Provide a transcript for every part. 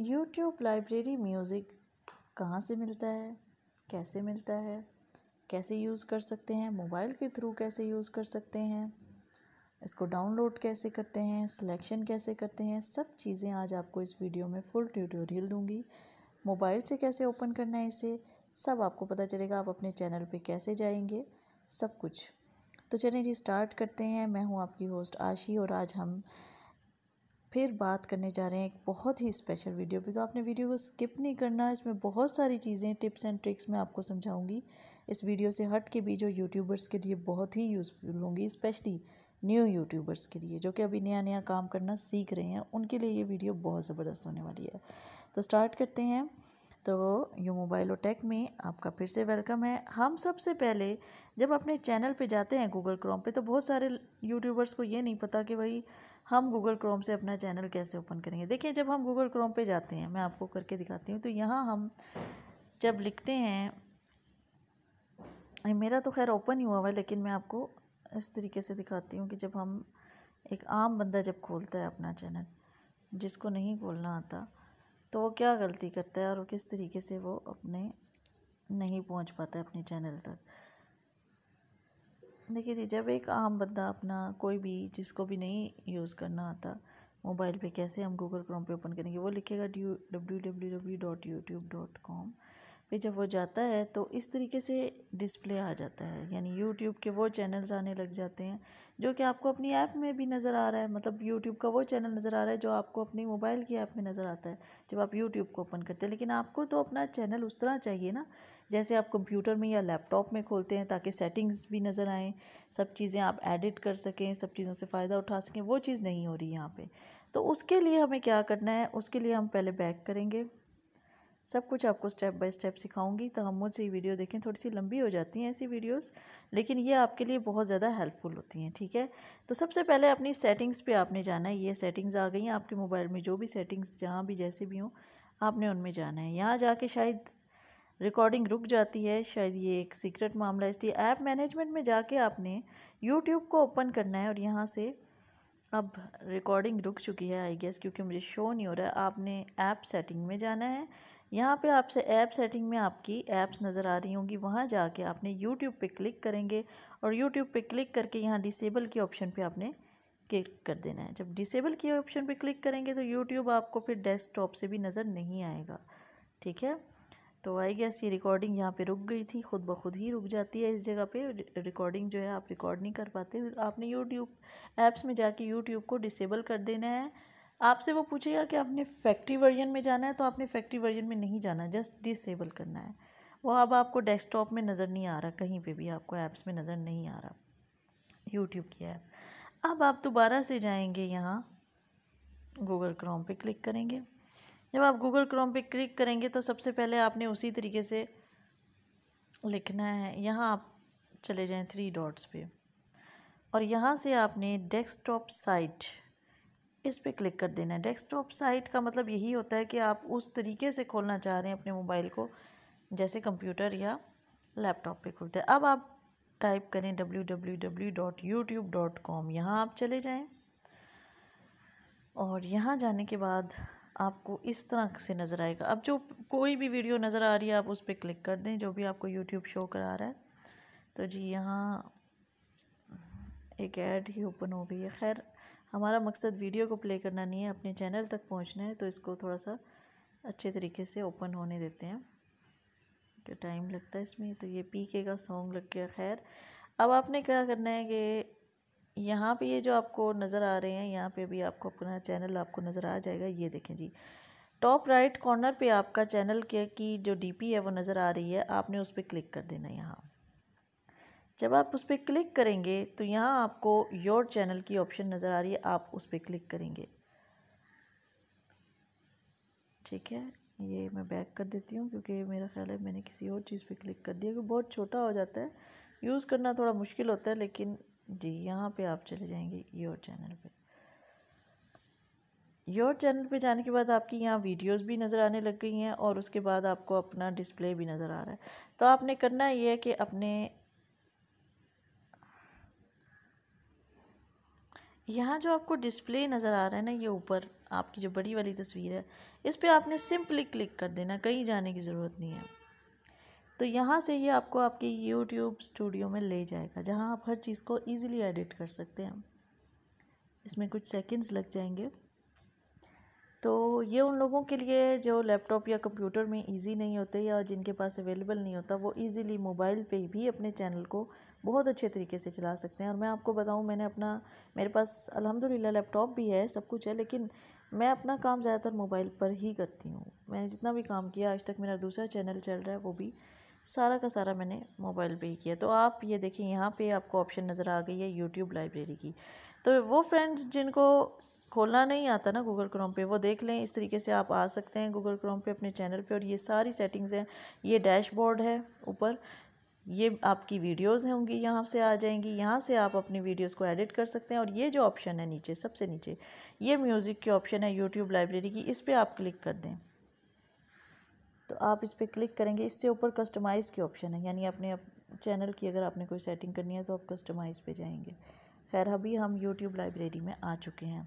YouTube library music कहाँ से मिलता है कैसे मिलता है कैसे यूज़ कर सकते हैं मोबाइल के थ्रू कैसे यूज़ कर सकते हैं इसको डाउनलोड कैसे करते हैं सिलेक्शन कैसे करते हैं सब चीज़ें आज आपको इस वीडियो में फुल ट्यूटोरियल दूंगी मोबाइल से कैसे ओपन करना है इसे सब आपको पता चलेगा आप अपने चैनल पे कैसे जाएंगे सब कुछ तो चलिए जी स्टार्ट करते हैं मैं हूँ आपकी होस्ट आशी और आज हम फिर बात करने जा रहे हैं एक बहुत ही स्पेशल वीडियो पे तो आपने वीडियो को स्किप नहीं करना इसमें बहुत सारी चीज़ें टिप्स एंड ट्रिक्स मैं आपको समझाऊंगी इस वीडियो से हट के भी जो यूट्यूबर्स के लिए बहुत ही यूज़फुल होंगी स्पेशली न्यू यूट्यूबर्स के लिए जो कि अभी नया नया काम करना सीख रहे हैं उनके लिए ये वीडियो बहुत ज़बरदस्त होने वाली है तो स्टार्ट करते हैं तो यू मोबाइल टेक में आपका फिर से वेलकम है हम सबसे पहले जब अपने चैनल पे जाते हैं गूगल क्रोम पे तो बहुत सारे यूट्यूबर्स को ये नहीं पता कि भाई हम गूगल क्रोम से अपना चैनल कैसे ओपन करेंगे देखिए जब हम गूगल क्रोम पे जाते हैं मैं आपको करके दिखाती हूँ तो यहाँ हम जब लिखते हैं मेरा तो खैर ओपन ही हुआ हुआ है लेकिन मैं आपको इस तरीके से दिखाती हूँ कि जब हम एक आम बंदा जब खोलता है अपना चैनल जिसको नहीं खोलना आता तो वो क्या गलती करता है और किस तरीके से वो अपने नहीं पहुँच पाता है अपने चैनल तक देखिए जी जब एक आम बंदा अपना कोई भी जिसको भी नहीं यूज़ करना आता मोबाइल पे कैसे हम गूगल क्रोम पे ओपन करेंगे वो लिखेगा W W W dot YouTube dot com फिर जब वो जाता है तो इस तरीके से डिस्प्ले आ जाता है यानी यूट्यूब के वो चैनल्स आने लग जाते हैं जो कि आपको अपनी ऐप में भी नज़र आ रहा है मतलब यूट्यूब का वो चैनल नज़र आ रहा है जो आपको अपनी मोबाइल की ऐप में नज़र आता है जब आप यूट्यूब को ओपन करते हैं लेकिन आपको तो अपना चैनल उस तरह चाहिए ना जैसे आप कंप्यूटर में या लैपटॉप में खोलते हैं ताकि सेटिंग्स भी नज़र आएँ सब चीज़ें आप एडिट कर सकें सब चीज़ों से फ़ायदा उठा सकें वो चीज़ नहीं हो रही यहाँ पर तो उसके लिए हमें क्या करना है उसके लिए हम पहले बैक करेंगे सब कुछ आपको स्टेप बाय स्टेप सिखाऊंगी तो हम मुझसे ये वीडियो देखें थोड़ी सी लंबी हो जाती हैं ऐसी वीडियोस लेकिन ये आपके लिए बहुत ज़्यादा हेल्पफुल होती हैं ठीक है तो सबसे पहले अपनी सेटिंग्स पे आपने जाना है ये सेटिंग्स आ गई हैं आपके मोबाइल में जो भी सेटिंग्स जहाँ भी जैसे भी हों आपने उनमें जाना है यहाँ जाके शायद रिकॉर्डिंग रुक जाती है शायद ये एक सीक्रेट मामला इसलिए ऐप मैनेजमेंट में जाके आपने यूट्यूब को ओपन करना है और यहाँ से अब रिकॉर्डिंग रुक चुकी है आई गेस क्योंकि मुझे शो नहीं हो रहा है आपने ऐप सेटिंग में जाना है यहाँ पे आपसे ऐप सेटिंग में आपकी ऐप्स नज़र आ रही होंगी वहाँ जाके आपने यूट्यूब पे क्लिक करेंगे और यूट्यूब पे क्लिक करके यहाँ डिसेबल के ऑप्शन पे आपने क्लिक कर देना है जब डिसेबल के ऑप्शन पे क्लिक करेंगे तो यूट्यूब आपको फिर डेस्कटॉप से भी नज़र नहीं आएगा ठीक है तो आई गेस ये रिकॉर्डिंग यहाँ पे रुक गई थी खुद ब खुद ही रुक जाती है इस जगह पे रिकॉर्डिंग जो है आप रिकॉर्ड नहीं कर पाते आपने यूट्यूब ऐप्स में जाके यूट्यूब को डिसेबल कर देना है आपसे वो पूछेगा कि आपने फैक्ट्री वर्जन में जाना है तो आपने फैक्ट्री वर्जन में नहीं जाना जस्ट डिसेबल करना है वो अब आपको डेस्कटॉप में नज़र नहीं आ रहा कहीं पे भी आपको ऐप्स में नज़र नहीं आ रहा यूट्यूब की ऐप अब आप दोबारा से जाएंगे यहाँ गूगल क्रोम पे क्लिक करेंगे जब आप गूगल क्रोम पे क्लिक करेंगे तो सबसे पहले आपने उसी तरीके से लिखना है यहाँ आप चले जाएँ थ्री डॉट्स पे और यहाँ से आपने डेस्कटॉप साइट इस पर क्लिक कर देना है डेस्कटॉप साइट का मतलब यही होता है कि आप उस तरीके से खोलना चाह रहे हैं अपने मोबाइल को जैसे कंप्यूटर या लैपटॉप पे खुलते हैं अब आप टाइप करें W W W dot YouTube dot com यहाँ आप चले जाएं और यहाँ जाने के बाद आपको इस तरह से नज़र आएगा अब जो कोई भी वीडियो नज़र आ रही है आप उस पर क्लिक कर दें जो भी आपको यूट्यूब शो करा रहा है तो जी यहाँ एक ऐड ही ओपन हो गई है खैर हमारा मकसद वीडियो को प्ले करना नहीं है अपने चैनल तक पहुंचना है तो इसको थोड़ा सा अच्छे तरीके से ओपन होने देते हैं तो टाइम लगता है इसमें तो ये पी के का सॉन्ग लग गया खैर अब आपने क्या करना है कि यहाँ पे ये जो आपको नज़र आ रहे हैं यहाँ पे भी आपको अपना चैनल आपको नज़र आ जाएगा ये देखें जी टॉप राइट कॉर्नर पर आपका चैनल के की जो डी है वो नज़र आ रही है आपने उस पर क्लिक कर देना यहाँ जब आप उस पर क्लिक करेंगे तो यहाँ आपको योर चैनल की ऑप्शन नज़र आ रही है आप उस पर क्लिक करेंगे ठीक है ये मैं बैक कर देती हूँ क्योंकि मेरा ख्याल है मैंने किसी और चीज़ पे क्लिक कर दिया क्योंकि बहुत छोटा हो जाता है यूज़ करना थोड़ा मुश्किल होता है लेकिन जी यहाँ पे आप चले जाएंगे योर चैनल पे योर चैनल पे जाने के बाद आपकी यहाँ वीडियोस भी नज़र आने लग गई हैं और उसके बाद आपको अपना डिस्प्ले भी नज़र आ रहा है तो आपने करना ये है कि अपने यहाँ जो आपको डिस्प्ले नज़र आ रहा है ना ये ऊपर आपकी जो बड़ी वाली तस्वीर है इस पर आपने सिंपली क्लिक कर देना कहीं जाने की ज़रूरत नहीं है तो यहाँ से ये आपको आपके यूट्यूब स्टूडियो में ले जाएगा जहाँ आप हर चीज़ को ईज़िली एडिट कर सकते हैं इसमें कुछ सेकंड्स लग जाएंगे तो ये उन लोगों के लिए जो लैपटॉप या कंप्यूटर में इजी नहीं होते या जिनके पास अवेलेबल नहीं होता वो इजीली मोबाइल पे भी अपने चैनल को बहुत अच्छे तरीके से चला सकते हैं और मैं आपको बताऊँ मैंने अपना मेरे पास अलहमदिल्ला लैपटॉप भी है सब कुछ है लेकिन मैं अपना काम ज़्यादातर मोबाइल पर ही करती हूँ मैंने जितना भी काम किया आज तक मेरा दूसरा चैनल चल रहा है वो भी सारा का सारा मैंने मोबाइल पर ही किया तो आप ये देखें यहाँ पर आपको ऑप्शन नज़र आ गई है यूट्यूब लाइब्रेरी की तो वो फ्रेंड्स जिनको खोलना नहीं आता ना गूगल क्रोम पे वो देख लें इस तरीके से आप आ सकते हैं गूगल क्रोम पे अपने चैनल पे और ये सारी सेटिंग्स हैं ये डैशबोर्ड है ऊपर ये आपकी वीडियोस होंगी यहाँ से आ जाएंगी यहाँ से आप अपनी वीडियोस को एडिट कर सकते हैं और ये जो ऑप्शन है नीचे सबसे नीचे ये म्यूज़िक की ऑप्शन है यूट्यूब लाइब्रेरी की इस पर आप क्लिक कर दें तो आप इस पर क्लिक करेंगे इससे ऊपर कस्टमाइज़ की ऑप्शन है यानी अपने चैनल की अगर आपने कोई सेटिंग करनी है तो आप कस्टमाइज़ पर जाएंगे खैर अभी हम यूट्यूब लाइब्रेरी में आ चुके हैं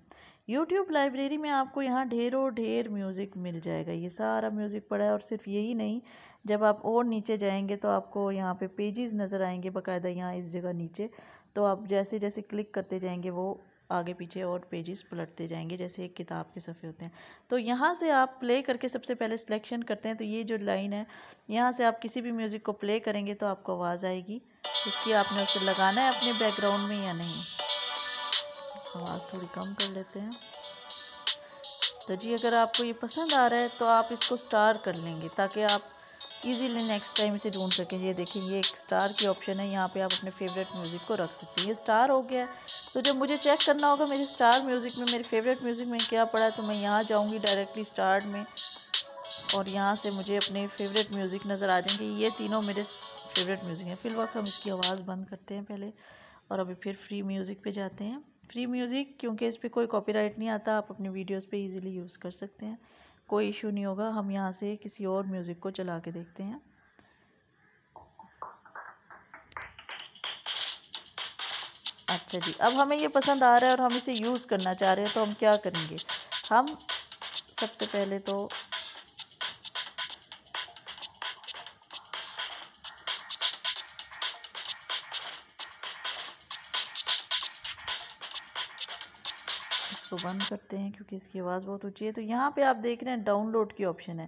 यूट्यूब लाइब्रेरी में आपको यहाँ ढेरों ढेर म्यूज़िक मिल जाएगा ये सारा म्यूज़िक पड़ा है और सिर्फ यही नहीं जब आप और नीचे जाएंगे तो आपको यहाँ पे पेजेस नज़र आएंगे बकायदा यहाँ इस जगह नीचे तो आप जैसे जैसे क्लिक करते जाएंगे वो आगे पीछे और पेजेस पलटते जाएंगे जैसे एक किताब के सफ़े होते हैं तो यहाँ से आप प्ले करके सबसे पहले सिलेक्शन करते हैं तो ये जो लाइन है यहाँ से आप किसी भी म्यूज़िक को प्ले करेंगे तो आपको आवाज़ आएगी इसकी आपने उसे लगाना है अपने बैकग्राउंड में या नहीं आवाज़ थोड़ी कम कर लेते हैं तो जी अगर आपको ये पसंद आ रहा है तो आप इसको स्टार कर लेंगे ताकि आप इजीली नेक्स्ट टाइम इसे ढूंढ सकें ये देखिए ये एक स्टार की ऑप्शन है यहाँ पे आप अपने फेवरेट म्यूज़िक को रख सकते हैं ये स्टार हो गया तो जब मुझे चेक करना होगा मेरे स्टार म्यूज़िक में मेरे फेवरेट म्यूज़िक में क्या पड़ा है तो मैं यहाँ जाऊँगी डायरेक्टली स्टार में और यहाँ से मुझे अपने फेवरेट म्यूज़िक नज़र आ जाएंगे ये तीनों मेरे फेवरेट म्यूज़िक हैं फिल वक्त हम इसकी आवाज़ बंद करते हैं पहले और अभी फिर फ्री म्यूज़िक पे जाते हैं फ्री म्यूज़िक क्योंकि इस पर कोई कॉपी नहीं आता आप अपनी वीडियोज़ पर ईज़िली यूज़ कर सकते हैं कोई इशू नहीं होगा हम यहाँ से किसी और म्यूज़िक को चला के देखते हैं अच्छा जी अब हमें ये पसंद आ रहा है और हम इसे यूज़ करना चाह रहे हैं तो हम क्या करेंगे हम सबसे पहले तो इसको बंद करते हैं क्योंकि इसकी आवाज़ बहुत ऊँची है तो यहाँ पर आप देख रहे हैं डाउनलोड की ऑप्शन है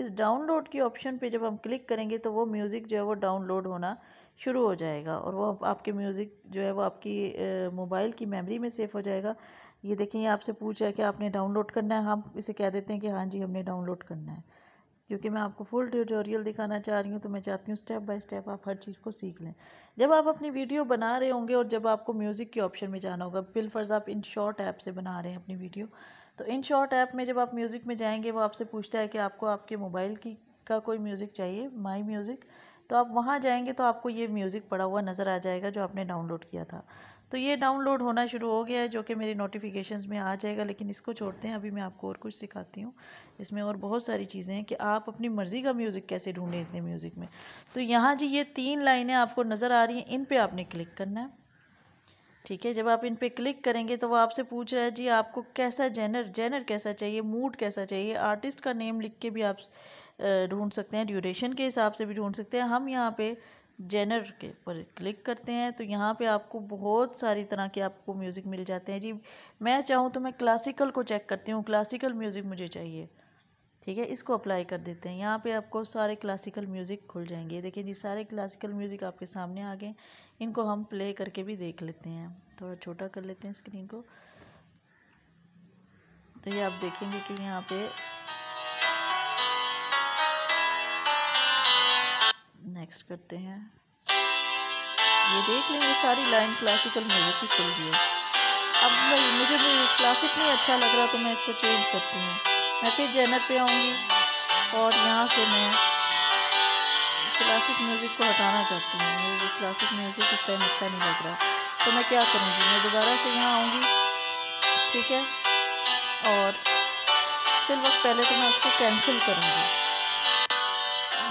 इस डाउनलोड की ऑप्शन पे जब हम क्लिक करेंगे तो वो म्यूज़िक जो है वो डाउनलोड होना शुरू हो जाएगा और वो आपके म्यूज़िक जो है वो आपकी मोबाइल की मेमोरी में सेफ हो जाएगा ये देखें ये आपसे पूछ रहा है कि आपने डाउनलोड करना है हम इसे कह देते हैं कि हाँ जी हमने डाउनलोड करना है क्योंकि मैं आपको फुल ट्यूटोरियल दिखाना चाह रही हूँ तो मैं चाहती हूँ स्टेप बाय स्टेप आप हर चीज़ को सीख लें जब आप अपनी वीडियो बना रहे होंगे और जब आपको म्यूज़िक के ऑप्शन में जाना होगा बिलफर्ज़ आप इन शॉर्ट ऐप से बना रहे हैं अपनी वीडियो तो इन शॉर्ट ऐप में जब आप म्यूज़िक में जाएंगे वो आपसे पूछता है कि आपको आपके मोबाइल की का कोई म्यूज़िक चाहिए माई म्यूज़िक तो आप वहाँ जाएंगे तो आपको ये म्यूज़िक पड़ा हुआ नज़र आ जाएगा जो आपने डाउनलोड किया था तो ये डाउनलोड होना शुरू हो गया है जो कि मेरी नोटिफिकेशंस में आ जाएगा लेकिन इसको छोड़ते हैं अभी मैं आपको और कुछ सिखाती हूँ इसमें और बहुत सारी चीज़ें हैं कि आप अपनी मर्ज़ी का म्यूज़िक कैसे ढूँढें इतने म्यूज़िक में तो यहाँ जी ये तीन लाइनें आपको नज़र आ रही हैं इन पर आपने क्लिक करना है ठीक है जब आप इन पर क्लिक करेंगे तो वो आपसे पूछ रहा है जी आपको कैसा जैनर जैनर कैसा चाहिए मूड कैसा चाहिए आर्टिस्ट का नेम लिख के भी आप ढूंढ सकते हैं ड्यूरेशन के हिसाब से भी ढूंढ सकते हैं हम यहाँ पे जेनर के पर क्लिक करते हैं तो यहाँ पे आपको बहुत सारी तरह के आपको म्यूज़िक मिल जाते हैं जी मैं चाहूँ तो मैं क्लासिकल को चेक करती हूँ क्लासिकल म्यूज़िक मुझे चाहिए ठीक है इसको अप्लाई कर देते हैं यहाँ पे आपको सारे क्लासिकल म्यूज़िक खुल जाएंगे देखिए जी सारे क्लासिकल म्यूज़िक आपके सामने आ गए इनको हम प्ले करके भी देख लेते हैं थोड़ा छोटा कर लेते हैं स्क्रीन को तो ये आप देखेंगे कि यहाँ पे नेक्स्ट करते हैं ये देख लेंगे सारी लाइन क्लासिकल म्यूज़िक की खुल गई है अब मैं मुझे क्लासिक नहीं अच्छा लग रहा तो मैं इसको चेंज करती हूँ मैं फिर जैनर पे आऊँगी और यहाँ से मैं क्लासिक म्यूज़िक को हटाना चाहती हूँ मुझे क्लासिक म्यूज़िक इस टाइम अच्छा नहीं लग रहा तो मैं क्या करूँगी मैं दोबारा से यहाँ आऊँगी ठीक है और फिर वक्त पहले तो मैं उसको कैंसिल करूँगी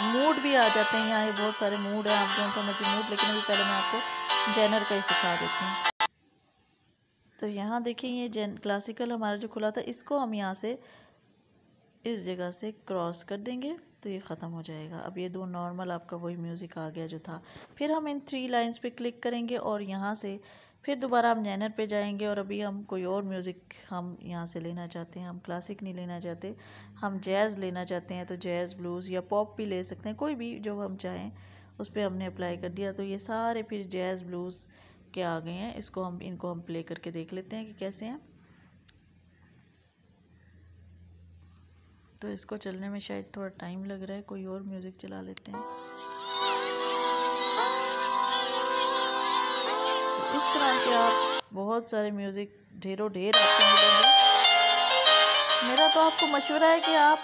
मूड भी आ जाते हैं यहाँ ये बहुत सारे मूड हैं आप जो सा मर्जी मूड लेकिन अभी पहले मैं आपको जैनर का ही सिखा देती हूँ तो यहाँ देखिए ये जैन क्लासिकल हमारा जो खुला था इसको हम यहाँ से इस जगह से क्रॉस कर देंगे तो ये ख़त्म हो जाएगा अब ये दो नॉर्मल आपका वही म्यूज़िक आ गया जो था फिर हम इन थ्री लाइंस पे क्लिक करेंगे और यहाँ से फिर दोबारा हम जैनर पे जाएंगे और अभी हम कोई और म्यूज़िक हम यहाँ से लेना चाहते हैं हम क्लासिक नहीं लेना चाहते हम जैज़ लेना चाहते हैं तो जैज़ ब्लूज़ या पॉप भी ले सकते हैं कोई भी जो हम चाहें उस पर हमने अप्लाई कर दिया तो ये सारे फिर जैज़ ब्लूज़ के आ गए हैं इसको हम इनको हम प्ले करके देख लेते हैं कि कैसे हैं तो इसको चलने में शायद थोड़ा टाइम लग रहा है कोई और म्यूज़िक चला लेते हैं इस तरह के आप बहुत सारे म्यूज़िक ढेरों ढेर आपको मिलेंगे मेरा तो आपको मशवरा है कि आप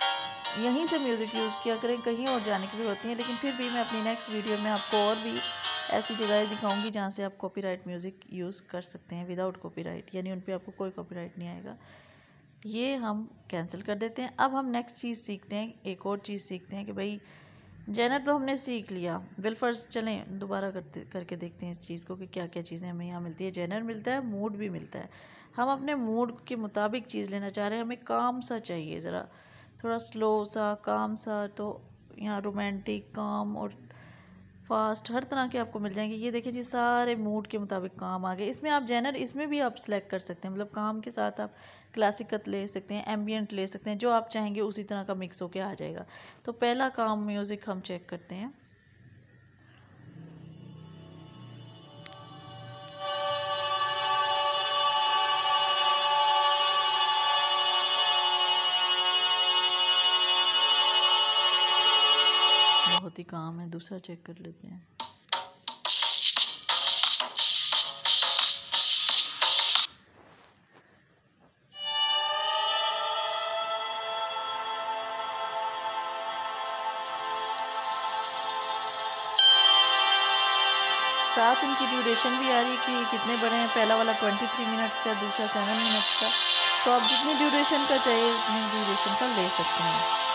यहीं से म्यूज़िक यूज़ किया करें कहीं और जाने की ज़रूरत नहीं है लेकिन फिर भी मैं अपनी नेक्स्ट वीडियो में आपको और भी ऐसी जगहें दिखाऊंगी जहाँ से आप कॉपीराइट म्यूज़िक यूज़ कर सकते हैं विदाउट कॉपीराइट यानी उन पर आपको कोई कॉपीराइट नहीं आएगा ये हम कैंसिल कर देते हैं अब हम नेक्स्ट चीज़ सीखते हैं एक और चीज़ सीखते हैं कि भाई जैनर तो हमने सीख लिया वेलफर्स चलें दोबारा करते करके देखते हैं इस चीज़ को कि क्या क्या चीज़ें हमें यहाँ मिलती है जैनर मिलता है मूड भी मिलता है हम अपने मूड के मुताबिक चीज़ लेना चाह रहे हैं हमें काम सा चाहिए ज़रा थोड़ा स्लो सा काम सा तो यहाँ रोमांटिक काम और फास्ट हर तरह के आपको मिल जाएंगे ये देखिए जी सारे मूड के मुताबिक काम आ गए इसमें आप जैनर इसमें भी आप सेलेक्ट कर सकते हैं मतलब काम के साथ आप क्लासिकत ले सकते हैं एम्बियंट ले सकते हैं जो आप चाहेंगे उसी तरह का मिक्स होकर आ जाएगा तो पहला काम म्यूज़िक हम चेक करते हैं बहुत ही काम है दूसरा चेक कर लेते हैं साथ इनकी ड्यूरेशन भी आ रही है कि कितने बड़े हैं पहला वाला ट्वेंटी थ्री मिनट्स का दूसरा सेवन मिनट्स का तो आप जितनी ड्यूरेशन का चाहिए उतनी ड्यूरेशन का ले सकते हैं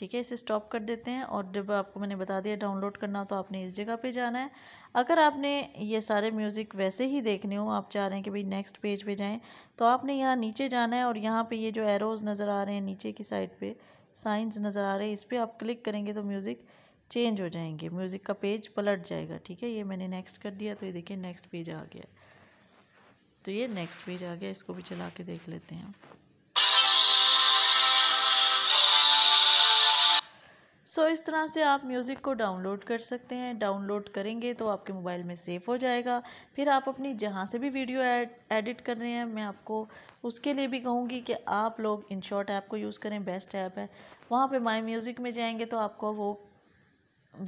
ठीक है इसे स्टॉप कर देते हैं और जब आपको मैंने बता दिया डाउनलोड करना तो आपने इस जगह पे जाना है अगर आपने ये सारे म्यूज़िक वैसे ही देखने हो आप चाह रहे हैं कि भाई नेक्स्ट पेज पे जाएं तो आपने यहाँ नीचे जाना है और यहाँ पे ये जो एरोज़ नज़र आ रहे हैं नीचे की साइड पे साइंस नज़र आ रहे हैं इस पर आप क्लिक करेंगे तो म्यूज़िक चेंज हो जाएंगे म्यूज़िक का पेज पलट जाएगा ठीक है ये मैंने नेक्स्ट कर दिया तो ये देखिए नेक्स्ट पेज आ गया तो ये नेक्स्ट पेज आ गया इसको भी चला के देख लेते हैं सो इस तरह से आप म्यूज़िक को डाउनलोड कर सकते हैं डाउनलोड करेंगे तो आपके मोबाइल में सेफ हो जाएगा फिर आप अपनी जहाँ से भी वीडियो एडिट कर रहे हैं मैं आपको उसके लिए भी कहूँगी कि आप लोग शॉर्ट ऐप को यूज़ करें बेस्ट ऐप है वहाँ पर माई म्यूज़िक में जाएंगे तो आपको वो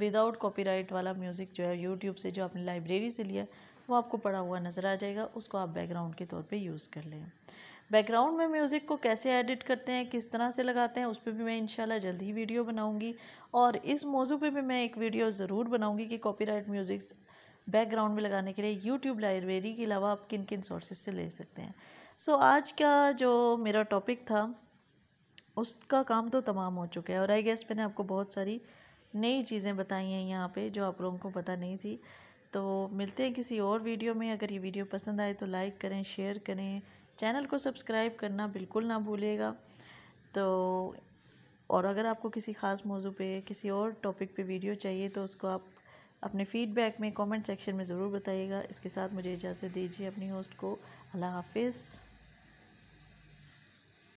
विदाउट कॉपीराइट वाला म्यूज़िक जो है यूट्यूब से जो आपने लाइब्रेरी से लिया वो आपको पड़ा हुआ नज़र आ जाएगा उसको आप बैकग्राउंड के तौर पर यूज़ कर लें बैकग्राउंड में म्यूज़िक को कैसे एडिट करते हैं किस तरह से लगाते हैं उस पर भी मैं शाला जल्द ही वीडियो बनाऊँगी और इस मौजू पर भी मैं एक वीडियो ज़रूर बनाऊँगी कि कॉपीराइट म्यूज़िक बैकग्राउंड में लगाने के लिए यूट्यूब लाइब्रेरी के अलावा आप किन किन सोर्सेज से ले सकते हैं सो so, आज का जो मेरा टॉपिक था उसका काम तो तमाम हो चुका है और आई गेस मैंने आपको बहुत सारी नई चीज़ें बताई हैं यहाँ पे जो आप लोगों को पता नहीं थी तो मिलते हैं किसी और वीडियो में अगर ये वीडियो पसंद आए तो लाइक करें शेयर करें चैनल को सब्सक्राइब करना बिल्कुल ना भूलिएगा तो और अगर आपको किसी ख़ास मौजू पे किसी और टॉपिक पे वीडियो चाहिए तो उसको आप अपने फ़ीडबैक में कमेंट सेक्शन में ज़रूर बताइएगा इसके साथ मुझे इजाज़त दीजिए अपनी होस्ट को अल्लाह हाफिज़